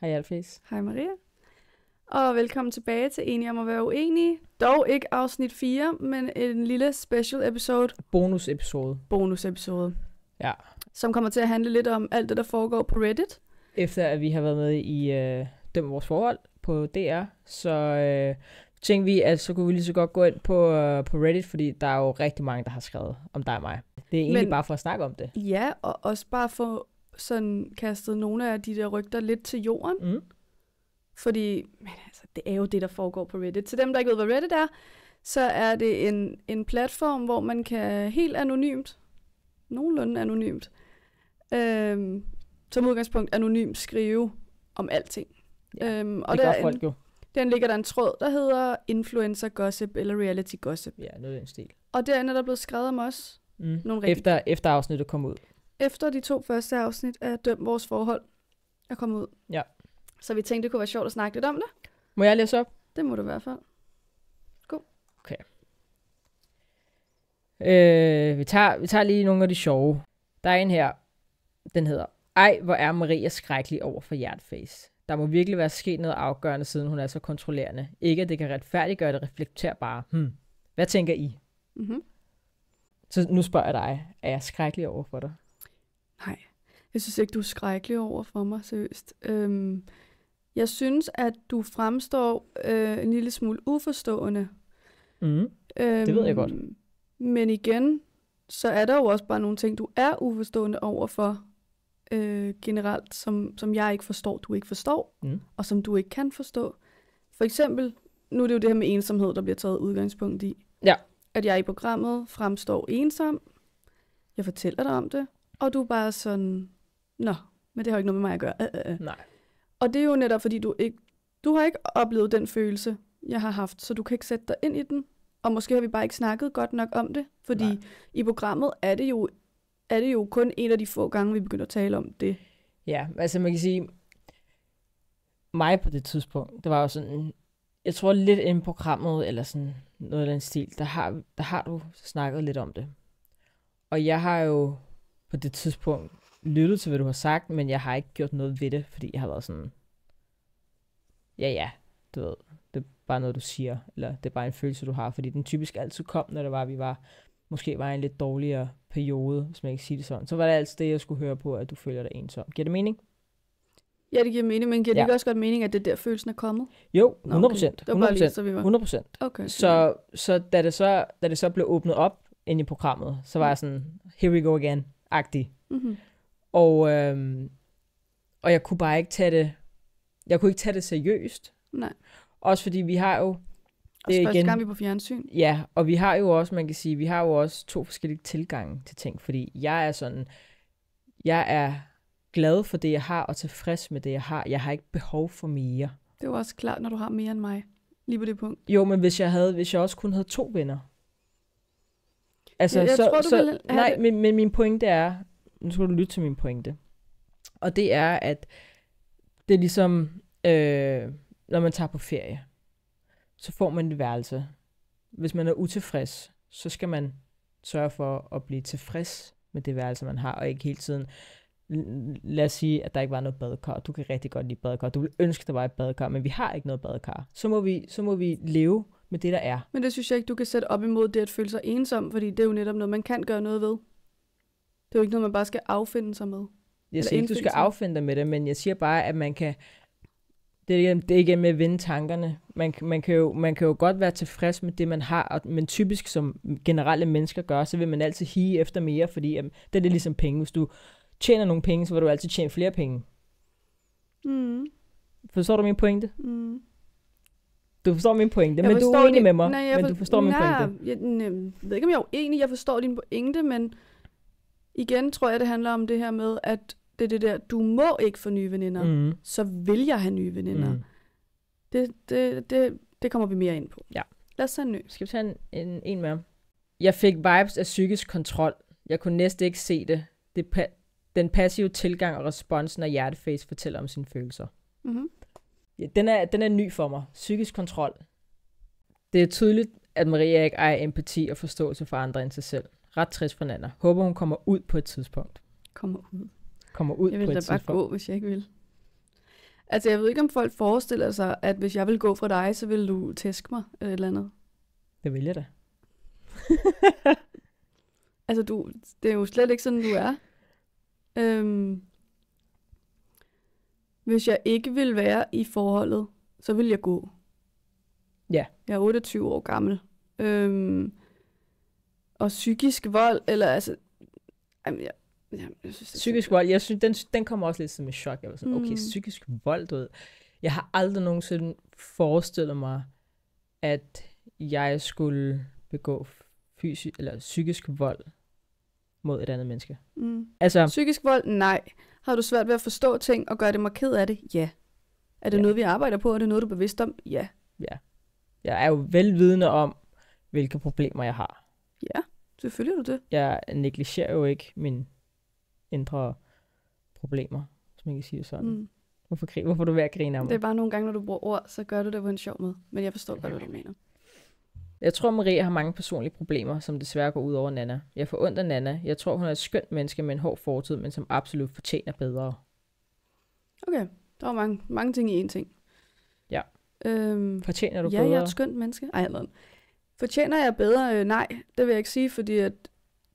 Hej Alfis. Hej Maria. Og velkommen tilbage til Enige om at være uenige. Dog ikke afsnit 4, men en lille special episode. Bonus episode. Bonus episode. Ja. Som kommer til at handle lidt om alt det, der foregår på Reddit. Efter at vi har været med i øh, Døm Vores Forhold på DR, så øh, tænkte vi, at så kunne vi lige så godt gå ind på, øh, på Reddit, fordi der er jo rigtig mange, der har skrevet om dig og mig. Det er egentlig men, bare for at snakke om det. Ja, og også bare for sådan kastet nogle af de der rygter lidt til jorden. Mm. Fordi, men altså, det er jo det, der foregår på Reddit. Til dem, der ikke ved, hvad Reddit er, så er det en, en platform, hvor man kan helt anonymt, nogenlunde anonymt, øh, som udgangspunkt anonymt skrive om alting. Ja, øhm, og det gør der folk en, jo. Den ligger der en tråd, der hedder influencer gossip eller reality gossip. Ja, noget af den stil. Og derinde er der blevet skrevet om os. Mm. Nogle rigtig... efter, efter afsnittet kom ud efter de to første afsnit af Døm Vores Forhold er kommet ud. Ja. Så vi tænkte, det kunne være sjovt at snakke lidt om det. Må jeg læse op? Det må du i hvert fald. God. Okay. Øh, vi, tager, vi tager lige nogle af de sjove. Der er en her, den hedder, Ej, hvor er Maria skrækkelig over for Hjertface. Der må virkelig være sket noget afgørende, siden hun er så kontrollerende. Ikke, at det kan retfærdiggøre det reflekterbare. Hmm. Hvad tænker I? Mm-hmm. Så nu spørger jeg dig, er jeg skrækkelig over for dig? Nej, jeg synes ikke, du er skrækkelig over for mig, seriøst. Øhm, jeg synes, at du fremstår øh, en lille smule uforstående. Mm, øhm, det ved jeg godt. Øhm, men igen, så er der jo også bare nogle ting, du er uforstående over for øh, generelt, som, som jeg ikke forstår, du ikke forstår, mm. og som du ikke kan forstå. For eksempel, nu er det jo det her med ensomhed, der bliver taget udgangspunkt i. Ja. At jeg i programmet fremstår ensom. Jeg fortæller dig om det. Og du er bare sådan, nå, men det har ikke noget med mig at gøre. æ, øh, æ. Øh, øh. Nej. Og det er jo netop, fordi du ikke, du har ikke oplevet den følelse, jeg har haft, så du kan ikke sætte dig ind i den. Og måske har vi bare ikke snakket godt nok om det, fordi Nej. i programmet er det, jo, er det jo kun en af de få gange, vi begynder at tale om det. Ja, altså man kan sige, mig på det tidspunkt, det var jo sådan, jeg tror lidt inden programmet, eller sådan noget af den stil, der har, der har du snakket lidt om det. Og jeg har jo på det tidspunkt lyttet til, hvad du har sagt, men jeg har ikke gjort noget ved det, fordi jeg har været sådan, ja ja, du ved, det er bare noget, du siger, eller det er bare en følelse, du har, fordi den typisk altid kom, når det var, vi var, måske var i en lidt dårligere periode, hvis man ikke siger det sådan. Så var det altid det, jeg skulle høre på, at du føler dig ensom. Giver det mening? Ja, det giver mening, men giver det ja. også godt mening, at det der følelsen er kommet? Jo, 100%. okay. 100%, det var bare lige, så vi var. 100%. Okay. Så, så, da det så, da det så blev åbnet op ind i programmet, så var mm. jeg sådan, here we go again agtig mm-hmm. og, øhm, og jeg kunne bare ikke tage det, jeg kunne ikke tage det seriøst. Nej. Også fordi vi har jo... det og igen, gang vi på fjernsyn. Ja, og vi har jo også, man kan sige, vi har jo også to forskellige tilgange til ting, fordi jeg er sådan, jeg er glad for det, jeg har, og tilfreds med det, jeg har. Jeg har ikke behov for mere. Det er jo også klart, når du har mere end mig, lige på det punkt. Jo, men hvis jeg, havde, hvis jeg også kun havde to venner, Altså, jeg, jeg så, tror, du så, vil Nej, det. men, men min pointe er, nu skal du lytte til min pointe, og det er, at det er ligesom, øh, når man tager på ferie, så får man et værelse. Hvis man er utilfreds, så skal man sørge for at blive tilfreds med det værelse, man har, og ikke hele tiden lad os sige, at der ikke var noget badekar, du kan rigtig godt lide badekar, du vil ønske, der var et badekar, men vi har ikke noget badekar. Så må vi, så må vi leve med det, der er. Men det synes jeg ikke, du kan sætte op imod det at føle sig ensom, fordi det er jo netop noget, man kan gøre noget ved. Det er jo ikke noget, man bare skal affinde sig med. Jeg siger ikke, du skal affinde dig med det, men jeg siger bare, at man kan... Det er det er igen med at vinde tankerne. Man, man, kan jo, man kan jo godt være tilfreds med det, man har, og, men typisk som generelle mennesker gør, så vil man altid hige efter mere, fordi jamen, det er det ligesom penge. Hvis du tjener nogle penge, så vil du altid tjene flere penge. Mm. Forstår du min pointe? Mm. Du forstår min pointe, jeg men du er uenig med mig, nej, jeg men du forstår min pointe. Jeg, jeg, jeg ved ikke, om jeg er uenig, jeg forstår din pointe, men igen tror jeg, det handler om det her med, at det er det der, du må ikke få nye veninder, mm. så vil jeg have nye veninder. Mm. Det, det, det, det kommer vi mere ind på. Ja. Lad os tage en ny. Skal vi tage en, en, en mere? Jeg fik vibes af psykisk kontrol. Jeg kunne næsten ikke se det. det pa- den passive tilgang og respons, når Hjerteface fortæller om sine følelser. Mm-hmm. Ja, den, er, den er ny for mig. Psykisk kontrol. Det er tydeligt, at Maria ikke ejer empati og forståelse for andre end sig selv. Ret trist for Nana. Håber, hun kommer ud på et tidspunkt. Kommer ud? Kommer ud på et tidspunkt. Jeg vil da bare gå, hvis jeg ikke vil. Altså, jeg ved ikke, om folk forestiller sig, at hvis jeg vil gå fra dig, så vil du tæske mig eller et eller andet. Det vil jeg da. altså, du, det er jo slet ikke sådan, du er. Øhm, hvis jeg ikke ville være i forholdet, så ville jeg gå. Ja. Jeg er 28 år gammel. Øhm, og psykisk vold, eller altså... Jamen, jeg, jeg, jeg synes, det psykisk vold, jeg synes, den, den kommer også lidt som et chok. Jeg var sådan, mm. okay, psykisk vold, du ved. Jeg har aldrig nogensinde forestillet mig, at jeg skulle begå fysisk eller psykisk vold mod et andet menneske. Mm. Altså, psykisk vold, nej. Har du svært ved at forstå ting og gøre det markeret af det? Ja. Er det ja. noget, vi arbejder på? Er det noget, du er bevidst om? Ja. Ja. Jeg er jo velvidende om, hvilke problemer jeg har. Ja, selvfølgelig er du det. Jeg negligerer jo ikke mine indre problemer, hvis man kan sige sådan. Mm. Hvorfor, hvorfor er du ved at grine af mig? Det er bare nogle gange, når du bruger ord, så gør du det på en sjov måde. Men jeg forstår godt, hvad du mener. Jeg tror, Maria har mange personlige problemer, som desværre går ud over Nana. Jeg af Nana. Jeg tror, hun er et skønt menneske med en hård fortid, men som absolut fortjener bedre. Okay, der var mange, mange ting i én ting. Ja. Øhm, fortjener du ja, bedre? Ja, jeg er et skønt menneske. Ej, jeg Fortjener jeg bedre? Øh, nej, det vil jeg ikke sige, fordi at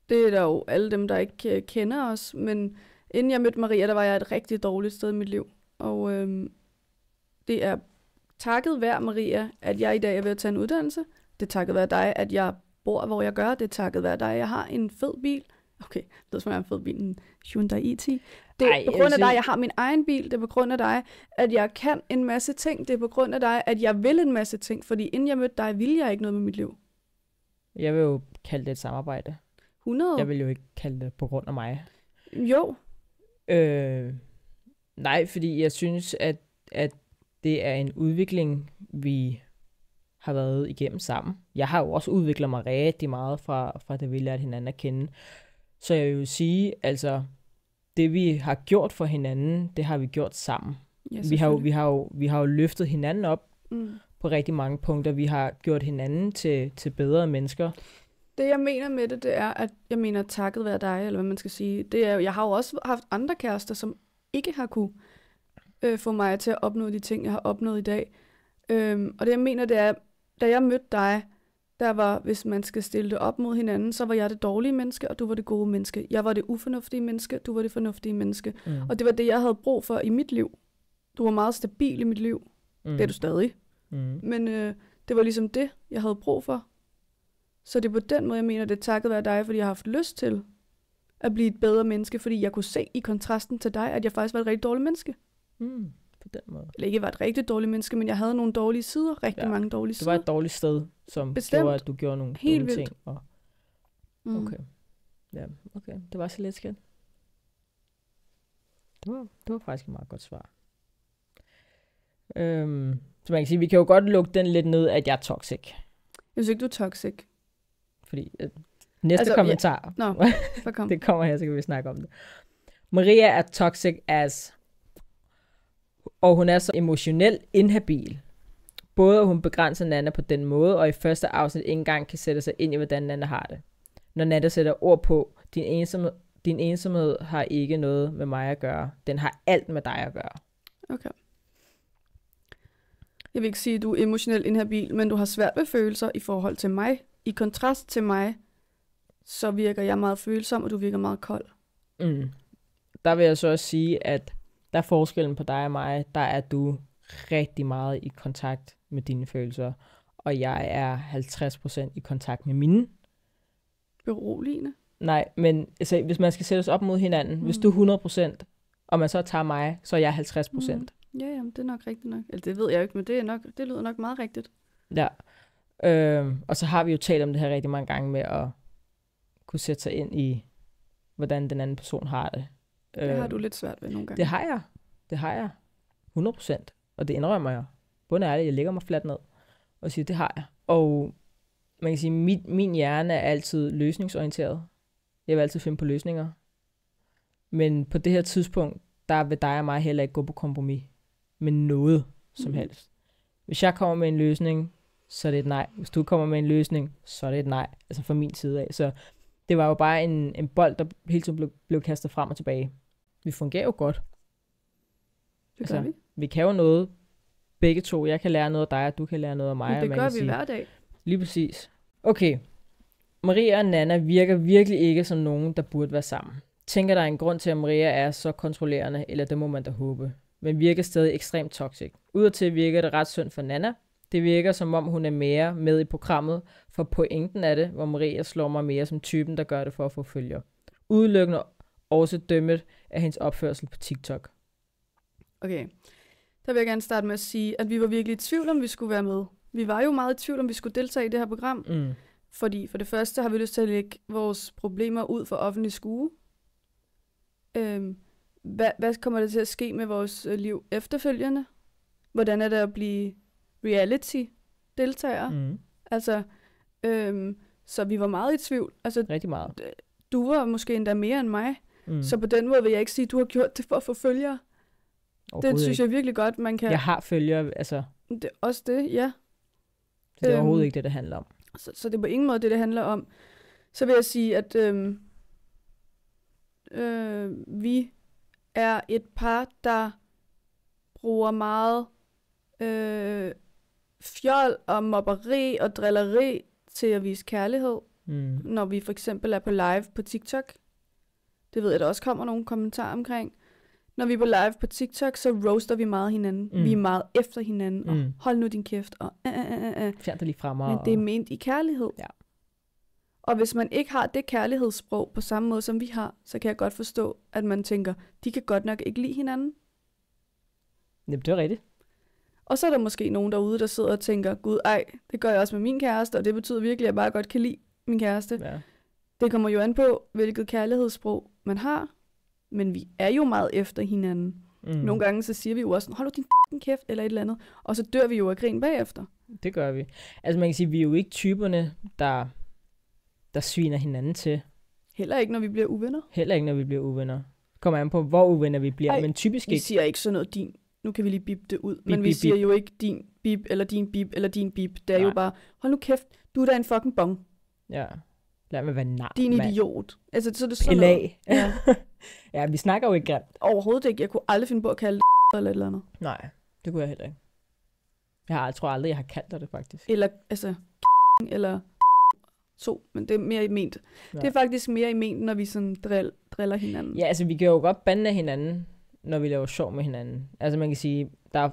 det er der jo alle dem, der ikke øh, kender os. Men inden jeg mødte Maria, der var jeg et rigtig dårligt sted i mit liv. Og øhm, det er takket være Maria, at jeg i dag er ved at tage en uddannelse – det er takket være dig, at jeg bor, hvor jeg gør, det er takket være dig, jeg har en fed bil. Okay, det er som, jeg har en fed bil, en Hyundai i10. Det er Ej, på grund af sige... dig, jeg har min egen bil. Det er på grund af dig, at jeg kan en masse ting. Det er på grund af dig, at jeg vil en masse ting. Fordi inden jeg mødte dig, ville jeg ikke noget med mit liv. Jeg vil jo kalde det et samarbejde. 100? Jeg vil jo ikke kalde det på grund af mig. Jo. Øh, nej, fordi jeg synes, at, at det er en udvikling, vi har været igennem sammen. Jeg har jo også udviklet mig rigtig meget fra, fra det, vi lærte hinanden at kende. Så jeg vil sige, altså, det vi har gjort for hinanden, det har vi gjort sammen. Ja, vi, har jo, vi, har jo, vi har jo løftet hinanden op mm. på rigtig mange punkter. Vi har gjort hinanden til, til bedre mennesker. Det jeg mener med det, det er, at jeg mener takket være dig, eller hvad man skal sige. Det er, jeg har jo også haft andre kærester, som ikke har kunne øh, få mig til at opnå de ting, jeg har opnået i dag. Øhm, og det jeg mener, det er, da jeg mødte dig, der var, hvis man skal stille det op mod hinanden, så var jeg det dårlige menneske, og du var det gode menneske. Jeg var det ufornuftige menneske, du var det fornuftige menneske. Mm. Og det var det, jeg havde brug for i mit liv. Du var meget stabil i mit liv. Mm. Det er du mm. stadig. Mm. Men øh, det var ligesom det, jeg havde brug for. Så det er på den måde, jeg mener, det er takket være dig, fordi jeg har haft lyst til at blive et bedre menneske, fordi jeg kunne se i kontrasten til dig, at jeg faktisk var et rigtig dårligt menneske. Mm på den måde. Eller ikke var et rigtig dårligt menneske, men jeg havde nogle dårlige sider, rigtig ja. mange dårlige sider. Det var et dårligt sted, som Bestemt. gjorde, at du gjorde nogle Helt dårlige vildt. ting. Og... Mm. Okay. Ja, okay. Det var så lidt skidt. Det var, det var faktisk et meget godt svar. Øhm, så man kan sige, vi kan jo godt lukke den lidt ned, at jeg er toxic. Jeg synes ikke, du er toxic. Fordi øh, næste altså, kommentar, ja. Nå, kom. det kommer her, så kan vi snakke om det. Maria er toxic as og hun er så emotionelt inhabil. Både at hun begrænser Nana på den måde, og i første afsnit ikke engang kan sætte sig ind i, hvordan Nana har det. Når Nana sætter ord på, din ensomhed, din ensomhed har ikke noget med mig at gøre. Den har alt med dig at gøre. Okay. Jeg vil ikke sige, at du er emotionelt inhabil, men du har svært ved følelser i forhold til mig. I kontrast til mig, så virker jeg meget følsom, og du virker meget kold. Mm. Der vil jeg så også sige, at der er forskellen på dig og mig, der er du rigtig meget i kontakt med dine følelser, og jeg er 50% i kontakt med mine. Beroligende? Nej, men altså, hvis man skal sætte os op mod hinanden, mm. hvis du mm. er 100%, og man så tager mig, så er jeg 50%. Mm. Ja, jamen, det er nok rigtigt nok. Eller altså, det ved jeg ikke, men det, er nok, det lyder nok meget rigtigt. Ja. Øh, og så har vi jo talt om det her rigtig mange gange med at kunne sætte sig ind i, hvordan den anden person har det. Det har øh, du lidt svært ved nogle gange. Det har jeg. Det har jeg. 100 procent. Og det indrømmer jeg. Bund ærligt, jeg lægger mig fladt ned og siger, det har jeg. Og man kan sige, mit, min hjerne er altid løsningsorienteret. Jeg vil altid finde på løsninger. Men på det her tidspunkt, der vil dig og mig heller ikke gå på kompromis med noget som mm. helst. Hvis jeg kommer med en løsning, så er det et nej. Hvis du kommer med en løsning, så er det et nej. Altså fra min side af. Så det var jo bare en, en bold, der hele tiden blev, blev kastet frem og tilbage vi fungerer jo godt. Det gør altså, vi. Vi kan jo noget, begge to. Jeg kan lære noget af dig, og du kan lære noget af mig. Men det man gør vi sige. hver dag. Lige præcis. Okay. Maria og Nana virker virkelig ikke som nogen, der burde være sammen. Tænker der er en grund til, at Maria er så kontrollerende, eller det må man da håbe. Men virker stadig ekstremt toxic. Udadtil virker det ret synd for Nana. Det virker som om, hun er mere med i programmet, for pointen af det, hvor Maria slår mig mere som typen, der gør det for at få følger. Udelukkende også dømmet af hendes opførsel på TikTok. Okay, der vil jeg gerne starte med at sige, at vi var virkelig i tvivl, om vi skulle være med. Vi var jo meget i tvivl, om vi skulle deltage i det her program. Mm. Fordi for det første har vi lyst til at lægge vores problemer ud for offentlig skue. Øhm, hvad, hvad kommer der til at ske med vores øh, liv efterfølgende? Hvordan er det at blive reality-deltager? Mm. Altså, øhm, så vi var meget i tvivl. Altså, Rigtig meget. Du var måske endda mere end mig. Mm. Så på den måde vil jeg ikke sige, at du har gjort det for at få følgere. Det synes jeg virkelig godt, man kan... Jeg har følgere, altså... Det, også det, ja. Så det er øhm, overhovedet ikke det, det handler om. Så, så det er på ingen måde det, det handler om. Så vil jeg sige, at øhm, øh, vi er et par, der bruger meget øh, fjol og mobberi og drilleri til at vise kærlighed. Mm. Når vi for eksempel er på live på TikTok, det ved jeg, der også kommer nogle kommentarer omkring. Når vi er på live på TikTok, så roaster vi meget hinanden. Mm. Vi er meget efter hinanden. Mm. Og hold nu din kæft. Og, uh, uh, uh, uh. Fjern dig lige frem. Men det er ment i kærlighed. Ja. Og hvis man ikke har det kærlighedssprog på samme måde, som vi har, så kan jeg godt forstå, at man tænker, de kan godt nok ikke lide hinanden. Jamen, det er rigtigt. Og så er der måske nogen derude, der sidder og tænker, gud ej, det gør jeg også med min kæreste, og det betyder virkelig, at jeg bare godt kan lide min kæreste. Ja. Det kommer jo an på, hvilket kærlighedssprog man har, men vi er jo meget efter hinanden. Mm. Nogle gange så siger vi jo også, hold din f***ing kæft, eller et eller andet, og så dør vi jo af grin bagefter. Det gør vi. Altså man kan sige, vi er jo ikke typerne, der, der sviner hinanden til. Heller ikke, når vi bliver uvenner. Heller ikke, når vi bliver uvenner. Kommer an på, hvor uvenner vi bliver, Ej, men typisk vi ikke. vi siger ikke sådan noget din. Nu kan vi lige bip det ud, bip, men vi bip, siger bip. jo ikke din bip, eller din bip, eller din bip. Det er Nej. jo bare, hold nu kæft, du er da en fucking bong. Ja, Lad mig være nar. Din mand. idiot. Altså, så er det sådan noget. Ja. ja, vi snakker jo ikke grimt. Overhovedet ikke. Jeg kunne aldrig finde på at kalde det eller et eller andet. Nej, det kunne jeg heller ikke. Jeg, har, jeg tror aldrig, jeg har kaldt dig det, faktisk. Eller, altså, eller to, men det er mere i ment. Ja. Det er faktisk mere i ment, når vi sådan drill, driller hinanden. Ja, altså, vi kan jo godt bande af hinanden, når vi laver sjov med hinanden. Altså, man kan sige, der er,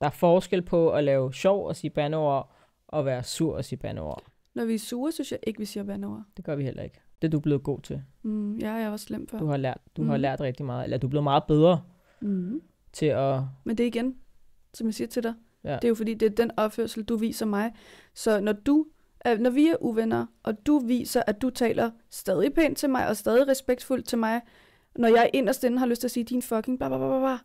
der er forskel på at lave sjov og sige bandeord, og være sur og sige bandeord. Når vi er sure, synes jeg ikke, vi siger bandeord. Det gør vi heller ikke. Det er du blevet god til. Mm, ja, jeg var slem før. Du har lært, du mm. har lært rigtig meget, eller du er blevet meget bedre mm. til at... Men det er igen, som jeg siger til dig, ja. det er jo fordi, det er den opførsel, du viser mig. Så når du øh, når vi er uvenner, og du viser, at du taler stadig pænt til mig, og stadig respektfuldt til mig, når jeg inderst inde har lyst til at sige, din fucking bla bla bla bla.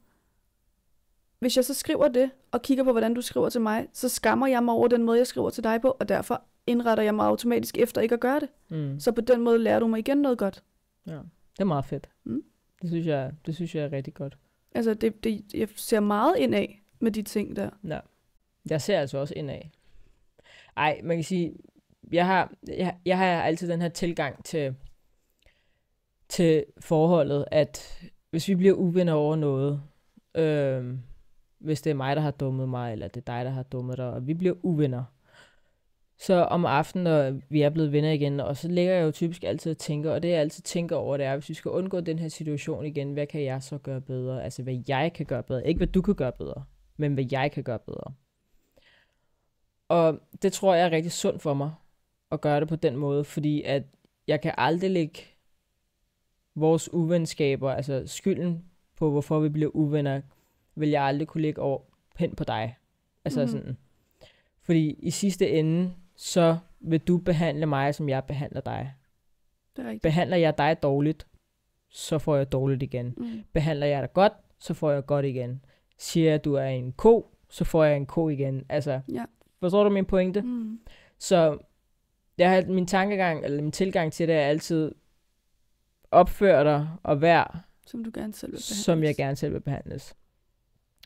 Hvis jeg så skriver det, og kigger på, hvordan du skriver til mig, så skammer jeg mig over den måde, jeg skriver til dig på, og derfor indretter jeg mig automatisk efter ikke at gøre det. Mm. Så på den måde lærer du mig igen noget godt. Ja, det er meget fedt. Mm. Det, synes jeg, det synes jeg er rigtig godt. Altså, det, det, jeg ser meget ind af med de ting der. Ja. Jeg ser altså også ind af. Ej, man kan sige, jeg har, jeg, jeg har altid den her tilgang til, til forholdet, at hvis vi bliver uvenner over noget, øh, hvis det er mig, der har dummet mig, eller det er dig, der har dummet dig, og vi bliver uvenner, så om aftenen, når vi er blevet venner igen, og så ligger jeg jo typisk altid og tænker, og det jeg altid tænker over, det er, hvis vi skal undgå den her situation igen, hvad kan jeg så gøre bedre? Altså, hvad jeg kan gøre bedre. Ikke hvad du kan gøre bedre, men hvad jeg kan gøre bedre. Og det tror jeg er rigtig sundt for mig, at gøre det på den måde, fordi at jeg kan aldrig lægge vores uvenskaber, altså skylden på, hvorfor vi bliver uvenner, vil jeg aldrig kunne lægge over hen på dig. Altså mm. sådan. Fordi i sidste ende, så vil du behandle mig, som jeg behandler dig. Det er Behandler jeg dig dårligt, så får jeg dårligt igen. Mm. Behandler jeg dig godt, så får jeg godt igen. Siger jeg, at du er en ko, så får jeg en ko igen. Altså, ja. forstår du min pointe? Mm. Så jeg har, min tankegang, eller min tilgang til det er altid, opfør dig og vær, som, du gerne selv vil behandles. som jeg gerne selv vil behandles.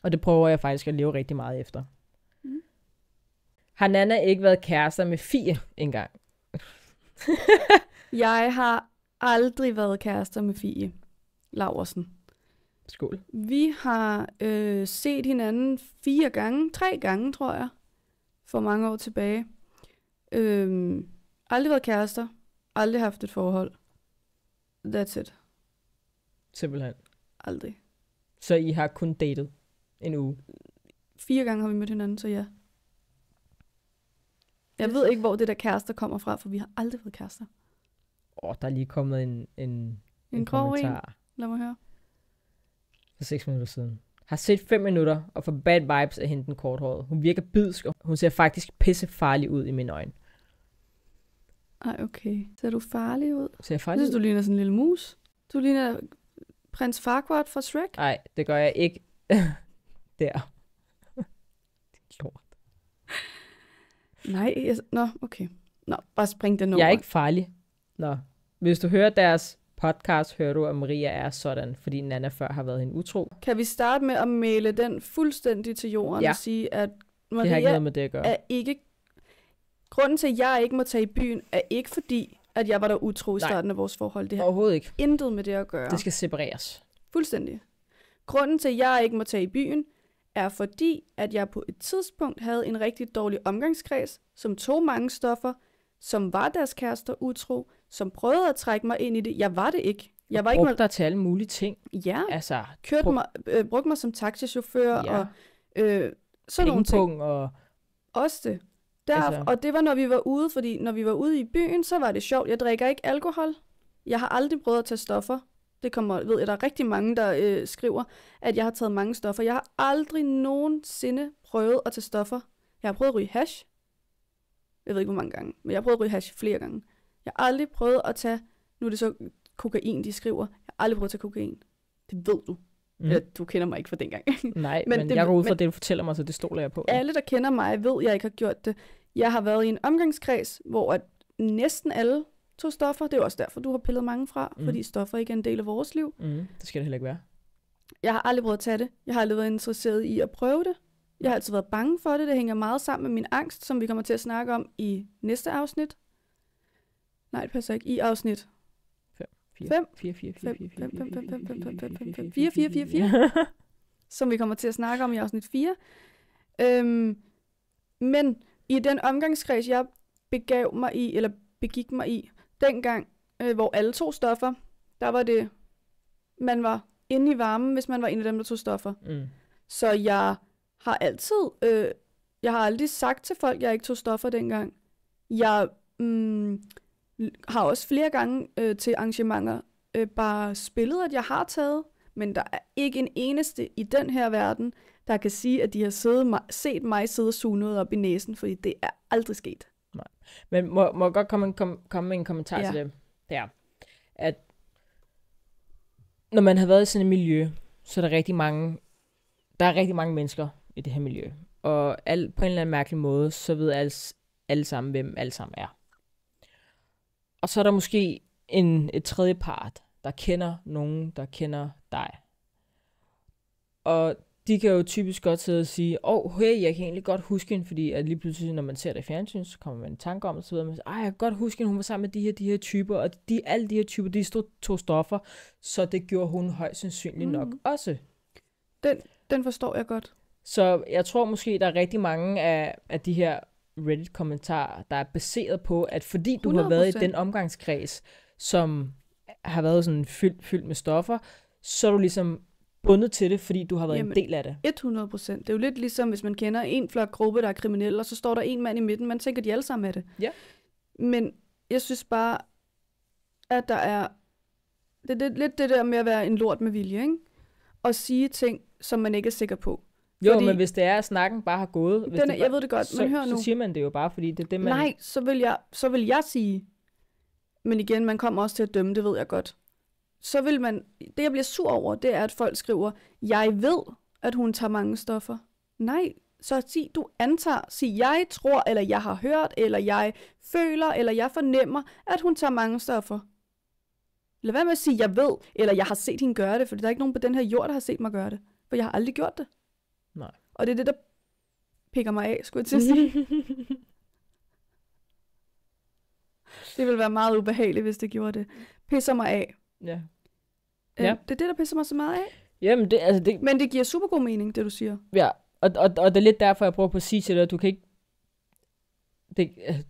Og det prøver jeg faktisk at leve rigtig meget efter. Har Nana ikke været kærester med Fie engang? jeg har aldrig været kærester med Fie Laversen. Skål. Vi har øh, set hinanden fire gange, tre gange tror jeg, for mange år tilbage. Øh, aldrig været kærester, aldrig haft et forhold. That's it. Simpelthen. Aldrig. Så I har kun datet en uge? Fire gange har vi mødt hinanden, så ja. Jeg ved ikke, hvor det der kærester kommer fra, for vi har aldrig fået kærester. Åh, oh, der er lige kommet en, en, en, en kommentar. en. Lad mig høre. For 6 minutter siden. Har set 5 minutter og får bad vibes af hende den korthåret. Hun virker bidsk, og hun ser faktisk pisse farlig ud i mine øjne. Ej, okay. Ser du farlig ud? Ser jeg farlig jeg synes, ud? du ligner sådan en lille mus. Du ligner prins Farquaad fra Shrek. Nej, det gør jeg ikke. Der. det er lort. Nej, jeg, nå, okay. Nå, bare spring den over. Jeg er ikke farlig. Nå. Hvis du hører deres podcast, hører du, at Maria er sådan, fordi Nana før har været en utro. Kan vi starte med at male den fuldstændig til jorden ja. og sige, at Maria det har ikke noget med det at gøre. er ikke... Grunden til, at jeg ikke må tage i byen, er ikke fordi, at jeg var der utro i Nej. starten af vores forhold. Det har Overhovedet ikke. intet med det at gøre. Det skal separeres. Fuldstændig. Grunden til, at jeg ikke må tage i byen, er fordi, at jeg på et tidspunkt havde en rigtig dårlig omgangskreds, som tog mange stoffer, som var deres kærester utro, som prøvede at trække mig ind i det. Jeg var det ikke. Jeg var ikke brugte dig til alle mulige ting. Ja, altså, kørte brug... mig, øh, brugte mig som taxichauffør ja. og øh, sådan nogle ting. Og... Også det. Der, altså... Og det var, når vi var ude, fordi når vi var ude i byen, så var det sjovt. Jeg drikker ikke alkohol. Jeg har aldrig prøvet at tage stoffer det kommer, ved jeg, der er rigtig mange, der øh, skriver, at jeg har taget mange stoffer. Jeg har aldrig nogensinde prøvet at tage stoffer. Jeg har prøvet at ryge hash. Jeg ved ikke, hvor mange gange, men jeg har prøvet at ryge hash flere gange. Jeg har aldrig prøvet at tage, nu er det så kokain, de skriver. Jeg har aldrig prøvet at tage kokain. Det ved du. Mm. Eller, du kender mig ikke fra dengang. Nej, men, men det, jeg går ud fra det, du fortæller mig, så det stoler jeg på. Alle, der kender mig, ved, at jeg ikke har gjort det. Jeg har været i en omgangskreds, hvor at næsten alle tog stoffer. Det er også derfor, du har pillet mange fra, mm. fordi stoffer ikke er en del af vores liv. Mm. Det skal det heller ikke være. Jeg har aldrig prøvet at tage det. Jeg har aldrig været interesseret i at prøve det. Jeg har altid været bange for det. Det hænger meget sammen med min angst, som vi kommer til at snakke om i næste afsnit. Nej, det passer ikke. I afsnit 5. 4, 4, 4, 4, 4, 4, 4, 4. Som vi kommer til at snakke om i afsnit 4. Øhm, men i den omgangskreds, jeg begav mig i, eller begik mig i, dengang, øh, hvor alle tog stoffer, der var det, man var inde i varmen, hvis man var en af dem, der tog stoffer. Mm. Så jeg har altid, øh, jeg har aldrig sagt til folk, at jeg ikke tog stoffer dengang. Jeg mm, har også flere gange øh, til arrangementer øh, bare spillet, at jeg har taget, men der er ikke en eneste i den her verden, der kan sige, at de har siddet set mig sidde og suge noget op i næsen, fordi det er aldrig sket. Nej. Men må, må jeg godt komme, en, kom, komme med en kommentar ja. til det? Ja. at når man har været i sådan et miljø, så er der rigtig mange, der er rigtig mange mennesker i det her miljø. Og al, på en eller anden mærkelig måde, så ved alle, alle sammen, hvem alle sammen er. Og så er der måske en, et tredje part, der kender nogen, der kender dig. Og de kan jo typisk godt sidde og sige, åh, oh, hey, jeg kan egentlig godt huske hende, fordi at lige pludselig, når man ser det i fjernsyn, så kommer man i tanke om det, så videre, man siger, ej, jeg kan godt huske hende, hun var sammen med de her, de her typer, og de, alle de her typer, de stod to stoffer, så det gjorde hun højst sandsynligt mm. nok også. Den, den forstår jeg godt. Så jeg tror måske, der er rigtig mange af, af de her Reddit-kommentarer, der er baseret på, at fordi 100%. du har været i den omgangskreds, som har været sådan fyldt, fyldt med stoffer, så er du ligesom bundet til det, fordi du har været Jamen, en del af det. 100 procent. Det er jo lidt ligesom, hvis man kender en flok gruppe, der er kriminelle, og så står der en mand i midten. Man tænker, de alle sammen er det. Ja. Men jeg synes bare, at der er... Det er lidt, det der med at være en lort med vilje, ikke? Og sige ting, som man ikke er sikker på. Jo, fordi men hvis det er, at snakken bare har gået... Hvis den er, bare, jeg ved det godt, så, men hør nu. Så siger man det jo bare, fordi det er det, man... Nej, så vil jeg, så vil jeg sige... Men igen, man kommer også til at dømme, det ved jeg godt så vil man, det jeg bliver sur over, det er, at folk skriver, jeg ved, at hun tager mange stoffer. Nej, så sig, du antager, sig, jeg tror, eller jeg har hørt, eller jeg føler, eller jeg fornemmer, at hun tager mange stoffer. Lad være med at sige, jeg ved, eller jeg har set hende gøre det, for der er ikke nogen på den her jord, der har set mig gøre det. For jeg har aldrig gjort det. Nej. Og det er det, der pikker mig af, skulle jeg til at sige. det ville være meget ubehageligt, hvis det gjorde det. Pisser mig af. Ja. Øh, ja. Det er det, der pisser mig så meget af. Jamen, det, altså det... Men det giver super god mening, det du siger. Ja, og, og, og det er lidt derfor, jeg prøver på at sige til dig, at du kan ikke... Det, øh,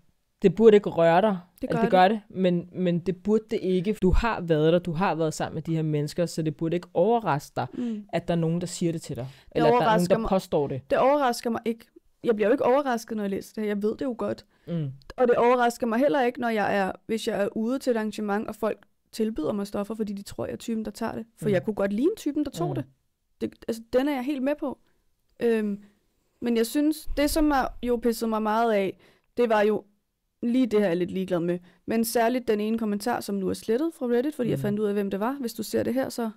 det burde ikke røre dig. Det altså, gør, altså, det, gør det. Men, men det burde det ikke. Du har været der, du har været sammen med de her mennesker, så det burde ikke overraske dig, mm. at der er nogen, der siger det til dig. Det eller at der er nogen, der mig. påstår det. Det overrasker mig ikke. Jeg bliver jo ikke overrasket, når jeg læser det her. Jeg ved det jo godt. Mm. Og det overrasker mig heller ikke, når jeg er, hvis jeg er ude til et arrangement, og folk tilbyder mig stoffer, fordi de tror, jeg er typen, der tager det. For mm. jeg kunne godt lide typen, der tog mm. det. det. Altså, den er jeg helt med på. Øhm, men jeg synes, det som er jo pisset mig meget af, det var jo, lige det her er lidt ligeglad med, men særligt den ene kommentar, som nu er slettet fra Reddit, fordi mm. jeg fandt ud af, hvem det var. Hvis du ser det her, så...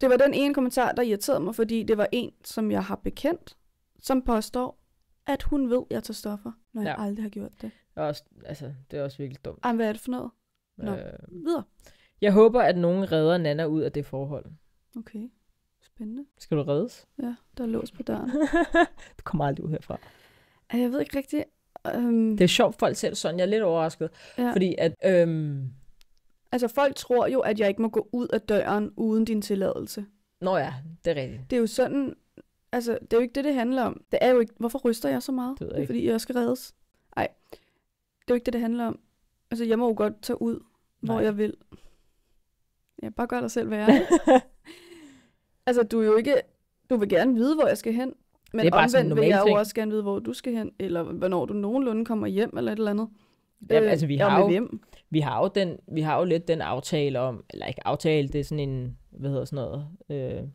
Det var den ene kommentar, der irriterede mig, fordi det var en, som jeg har bekendt, som påstår, at hun ved, at jeg tager stoffer, når ja. jeg aldrig har gjort det. også, altså, det er også virkelig dumt. Jamen, hvad er det for noget? Nå, øh, videre. Jeg håber, at nogen redder Nana ud af det forhold. Okay, spændende. Skal du reddes? Ja, der er lås på døren. du kommer aldrig ud herfra. Jeg ved ikke rigtigt. Um... Øhm, det er sjovt, folk selv sådan. Jeg er lidt overrasket. Ja. Fordi at... Øhm... Altså, folk tror jo, at jeg ikke må gå ud af døren uden din tilladelse. Nå ja, det er rigtigt. Det er jo sådan... Altså, det er jo ikke det, det handler om. Det er jo ikke... Hvorfor ryster jeg så meget? Det, ved jeg ikke. det er, fordi jeg skal reddes. Nej. Det er jo ikke det, det handler om. Altså, jeg må jo godt tage ud, Nej. hvor jeg vil. Ja, bare gør dig selv, hvad jeg er. altså, du er jo ikke... Du vil gerne vide, hvor jeg skal hen. Men det er bare omvendt vil jeg jo også gerne vide, hvor du skal hen, eller hvornår du nogenlunde kommer hjem, eller et eller andet. Ja, øh, altså, vi har, jo, hjem. vi har jo den, vi har jo lidt den aftale om, eller ikke aftale, det er sådan en, hvad hedder sådan noget, øh,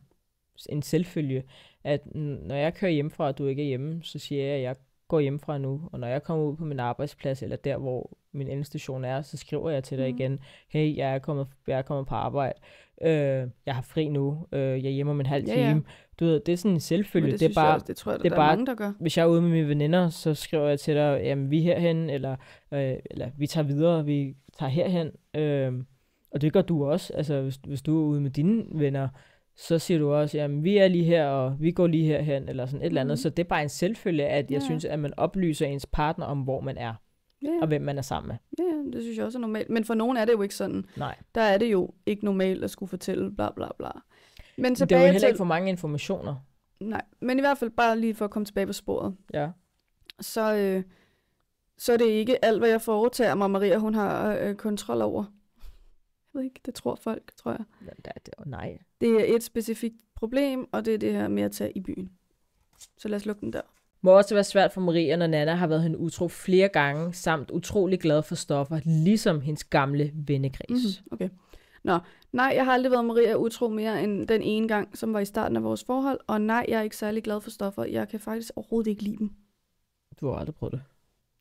en selvfølge, at når jeg kører hjem fra, og du ikke er hjemme, så siger jeg, at jeg går hjemmefra nu, og når jeg kommer ud på min arbejdsplads, eller der, hvor min endestation er, så skriver jeg til dig mm. igen, hey, jeg er kommet, jeg er kommet på arbejde, øh, jeg har fri nu, øh, jeg er hjemme om en halv time. Ja, ja. Du ved, det er sådan en selvfølgelig. det, det er bare, også, det tror jeg, det er bare, er mange, der gør. Hvis jeg er ude med mine veninder, så skriver jeg til dig, jamen vi er herhen, eller, øh, eller vi tager videre, vi tager herhen. Øh, og det gør du også. Altså, hvis, hvis du er ude med dine venner, så siger du også, jamen vi er lige her, og vi går lige herhen, eller sådan et mm. eller andet. Mhm. Så det er bare en selvfølge, at jeg ja. synes, at man oplyser ens partner om, hvor man er. Ja. og hvem man er sammen med. Ja, det synes jeg også er normalt. Men for nogen er det jo ikke sådan. Nej. Der er det jo ikke normalt at skulle fortælle bla bla bla. Men tilbage det er jo heller ikke for mange informationer. Nej, men i hvert fald bare lige for at komme tilbage på sporet. Ja. Så, øh, så er det ikke alt, hvad jeg foretager mig, Maria, hun har øh, øh kontrol over. Jeg ved ikke, det tror folk, tror jeg. Jamen, der, det, nej, det er et specifikt problem, og det er det her med at tage i byen. Så lad os lukke den der. Må også være svært for Maria, når Nana har været hende utro flere gange, samt utrolig glad for stoffer, ligesom hendes gamle vennekreds. Mm-hmm, okay. Nå, nej, jeg har aldrig været Maria utro mere end den ene gang, som var i starten af vores forhold, og nej, jeg er ikke særlig glad for stoffer. Jeg kan faktisk overhovedet ikke lide dem. Du har aldrig prøvet det.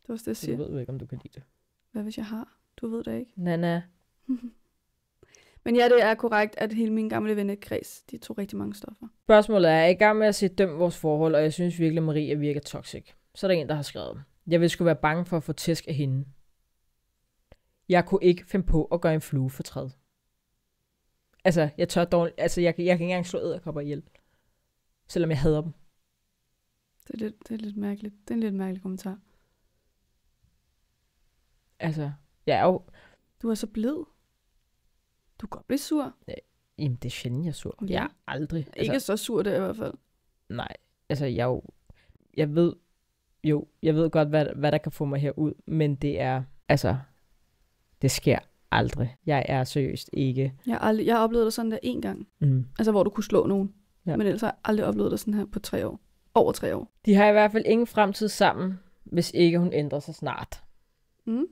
Det var også det, jeg siger. Du ved jo ikke, om du kan lide det. Hvad hvis jeg har? Du ved det ikke. Nana, Men ja, det er korrekt, at hele min gamle vennekreds, de tog rigtig mange stoffer. Spørgsmålet er, er i gang med at se døm vores forhold, og jeg synes virkelig, at Maria virker toxic. Så er der en, der har skrevet, jeg vil skulle være bange for at få tæsk af hende. Jeg kunne ikke finde på at gøre en flue for træd. Altså, jeg tør dårligt. Altså, jeg, jeg kan ikke engang slå æderkopper ihjel. Selvom jeg hader dem. Det er, lidt, det er lidt mærkeligt. Det er en lidt mærkelig kommentar. Altså, jeg er jo... Du er så blid. Du kan godt blive sur. Ja, jamen, det er sjældent, jeg er sur. Ja. Jeg er aldrig. Altså, ikke så sur, det er i hvert fald. Nej, altså jeg jo, jeg ved, jo, jeg ved godt, hvad, hvad der kan få mig herud, men det er, altså, det sker aldrig. Jeg er seriøst ikke. Jeg har, aldrig, jeg har oplevet det sådan der en gang. Mm. Altså, hvor du kunne slå nogen. Ja. Men ellers har jeg aldrig oplevet det sådan her på tre år. Over tre år. De har i hvert fald ingen fremtid sammen, hvis ikke hun ændrer sig snart. Mm.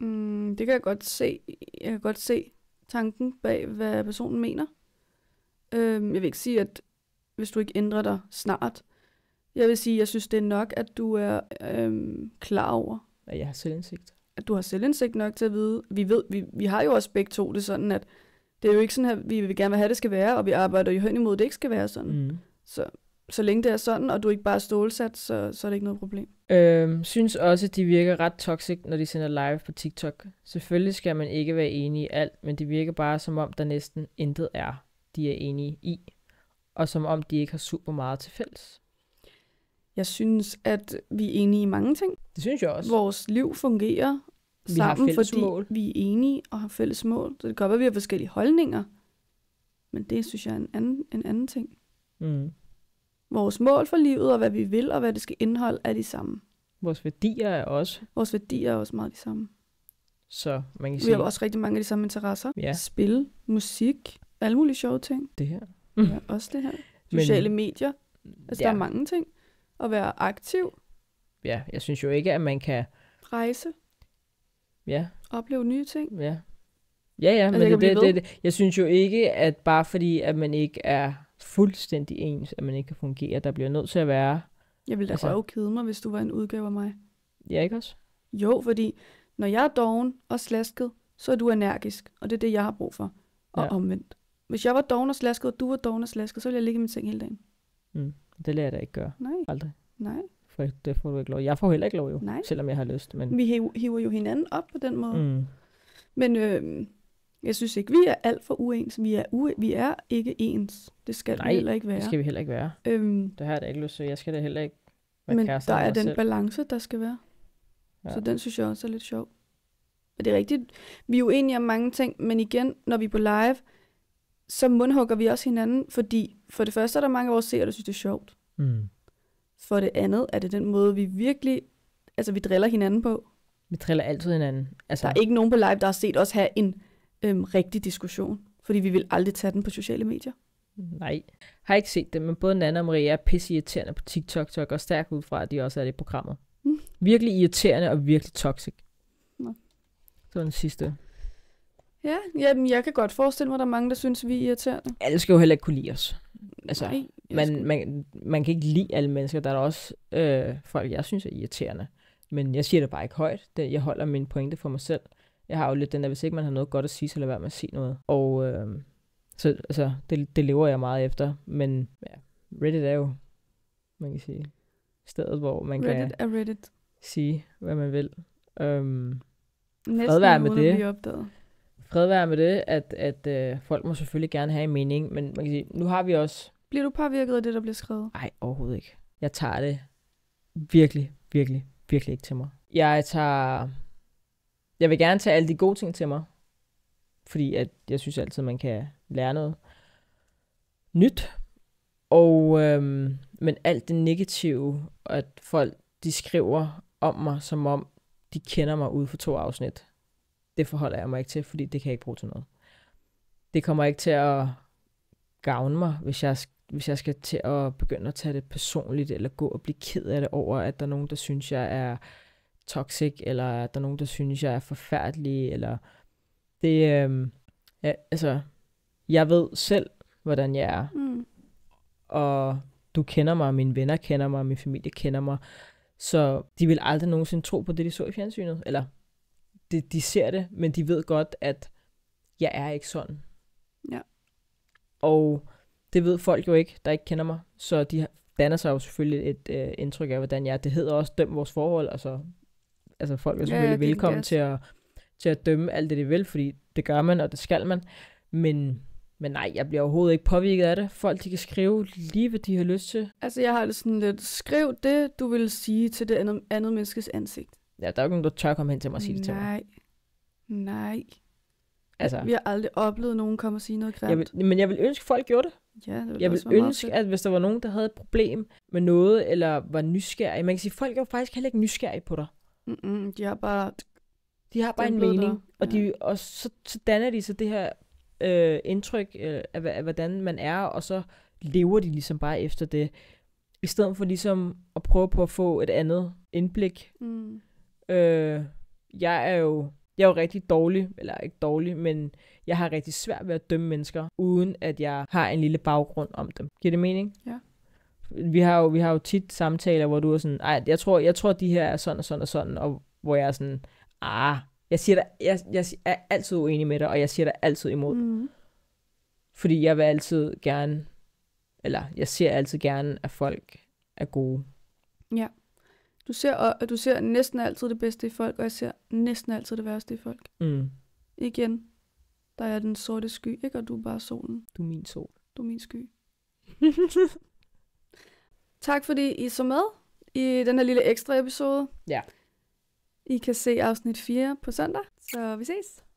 Mm, det kan jeg godt se. Jeg kan godt se, tanken bag, hvad personen mener. Øhm, jeg vil ikke sige, at hvis du ikke ændrer dig snart, jeg vil sige, at jeg synes, det er nok, at du er øhm, klar over. At jeg har selvindsigt. At du har selvindsigt nok til at vide. Vi, ved, vi, vi har jo også begge to det sådan, at det er jo ikke sådan, at vi vil gerne vil have, at det skal være, og vi arbejder jo hen imod, at det ikke skal være sådan. Mm. Så, så længe det er sådan, og du ikke bare er stålsat, så, så er det ikke noget problem. Øhm, synes også, at de virker ret toxic, når de sender live på TikTok. Selvfølgelig skal man ikke være enig i alt, men det virker bare som om, der næsten intet er, de er enige i. Og som om de ikke har super meget til fælles. Jeg synes, at vi er enige i mange ting. Det synes jeg også. Vores liv fungerer vi sammen, har fordi mål. vi er enige og har fælles mål. Så det kan godt være, at vi har forskellige holdninger. Men det synes jeg er en anden, en anden ting. Mm. Vores mål for livet og hvad vi vil og hvad det skal indeholde er de samme. Vores værdier er også. Vores værdier er også meget de samme. Så man kan sige... Vi har også rigtig mange af de samme interesser. Ja. Spil, musik, alle mulige sjove ting. Det her. Mm. Ja, også det her. Sociale Men, medier. Altså, ja. der er mange ting. At være aktiv. Ja, jeg synes jo ikke, at man kan... Rejse. Ja. Opleve nye ting. Ja. Ja, ja, altså, men altså, det, det, det, det, jeg synes jo ikke, at bare fordi, at man ikke er fuldstændig ens, at man ikke kan fungere. Der bliver nødt til at være... Jeg ville da altså, kede mig, hvis du var en udgave af mig. Ja, ikke også? Jo, fordi når jeg er doven og slasket, så er du energisk, og det er det, jeg har brug for. Og ja. omvendt. Hvis jeg var doven og slasket, og du var doven og slasket, så ville jeg ligge i min seng hele dagen. Mm. Det lader jeg da ikke gøre. Nej. Aldrig. Nej. For det får du ikke lov. Jeg får heller ikke lov jo, Nej. selvom jeg har lyst. Men... Vi hiver jo hinanden op på den måde. Mm. Men øh, jeg synes ikke, vi er alt for uens. Vi er, u- vi er ikke ens. Det skal Nej, vi heller ikke være. det skal vi heller ikke være. Øhm, det her er da ikke lyst til. Jeg skal da heller ikke være Men der er den selv. balance, der skal være. Ja. Så den synes jeg også er lidt sjov. Og det er rigtigt. Vi er uenige om mange ting, men igen, når vi er på live, så mundhugger vi også hinanden, fordi for det første er der mange af vores seere, der synes, det er sjovt. Mm. For det andet er det den måde, vi virkelig, altså vi driller hinanden på. Vi driller altid hinanden. Altså, der er ikke nogen på live, der har set os have en øhm, rigtig diskussion, fordi vi vil aldrig tage den på sociale medier. Nej. Har ikke set det, men både Nana og Maria er pisse irriterende på TikTok, så jeg går stærkt ud fra, at de også er det i programmet. Mm. Virkelig irriterende og virkelig toxic. Nå. Så den sidste. Ja, jamen, jeg kan godt forestille mig, at der er mange, der synes, vi er irriterende. Alle skal jo heller ikke kunne lide os. Altså, Nej, man, man, man kan ikke lide alle mennesker. Der er der også øh, folk, jeg synes er irriterende. Men jeg siger det bare ikke højt. Det, jeg holder min pointe for mig selv jeg har jo lidt den der, hvis ikke man har noget godt at sige, så lad være med at sige noget. Og øh, så, altså, det, det lever jeg meget efter. Men ja, Reddit er jo, man kan sige, stedet, hvor man Reddit kan er Reddit. sige, hvad man vil. Øhm, Næsten fred med det. Opdaget. Fred være med det, at, at øh, folk må selvfølgelig gerne have en mening, men man kan sige, nu har vi også... Bliver du påvirket af det, der bliver skrevet? Nej, overhovedet ikke. Jeg tager det virkelig, virkelig, virkelig ikke til mig. Jeg tager jeg vil gerne tage alle de gode ting til mig, fordi at jeg synes altid, man kan lære noget nyt. Og, øhm, men alt det negative, at folk de skriver om mig, som om de kender mig ude for to afsnit, det forholder jeg mig ikke til, fordi det kan jeg ikke bruge til noget. Det kommer ikke til at gavne mig, hvis jeg, hvis jeg skal til at begynde at tage det personligt, eller gå og blive ked af det over, at der er nogen, der synes, jeg er toxic, eller at der er nogen, der synes, jeg er forfærdelig, eller det, øh, ja, altså, jeg ved selv, hvordan jeg er, mm. og du kender mig, mine venner kender mig, min familie kender mig, så de vil aldrig nogensinde tro på det, de så i fjernsynet, eller de, de ser det, men de ved godt, at jeg er ikke sådan. Ja. Og det ved folk jo ikke, der ikke kender mig, så de danner sig jo selvfølgelig et øh, indtryk af, hvordan jeg er. Det hedder også døm vores forhold, altså altså folk er selvfølgelig ja, ja velkommen til at, til at dømme alt det, de vil, fordi det gør man, og det skal man. Men, men nej, jeg bliver overhovedet ikke påvirket af det. Folk, de kan skrive lige, hvad de har lyst til. Altså, jeg har det sådan lidt, skriv det, du vil sige til det andet, andet menneskes ansigt. Ja, der er jo ikke nogen, der tør komme hen til mig og sige nej. det til mig. Nej, nej. Altså, vi har aldrig oplevet nogen komme og sige noget grimt. Jeg vil, men jeg vil ønske, at folk gjorde det. Ja, det vil jeg vil ønske, at hvis der var nogen, der havde et problem med noget, eller var nysgerrig. Man kan sige, at folk er jo faktisk heller ikke nysgerrige på dig. Mm-mm, de har bare... De har bare en mening, der. og, de, og så, så danner de så det her øh, indtryk øh, af, af, hvordan man er, og så lever de ligesom bare efter det, i stedet for ligesom at prøve på at få et andet indblik. Mm. Øh, jeg er jo jeg er jo rigtig dårlig, eller ikke dårlig, men jeg har rigtig svært ved at dømme mennesker, uden at jeg har en lille baggrund om dem. Giver det mening? Ja vi har jo, vi har jo tit samtaler, hvor du er sådan, Ej, jeg tror, jeg tror, de her er sådan og sådan og sådan, og hvor jeg er sådan, ah, jeg siger dig, jeg, jeg er altid uenig med dig, og jeg siger dig altid imod. Mm. Fordi jeg vil altid gerne, eller jeg ser altid gerne, at folk er gode. Ja. Du ser, og du ser næsten altid det bedste i folk, og jeg ser næsten altid det værste i folk. Mm. Igen, der er den sorte sky, ikke? Og du er bare solen. Du er min sol. Du er min sky. Tak fordi I så med i den her lille ekstra episode. Ja. I kan se afsnit 4 på søndag, så vi ses.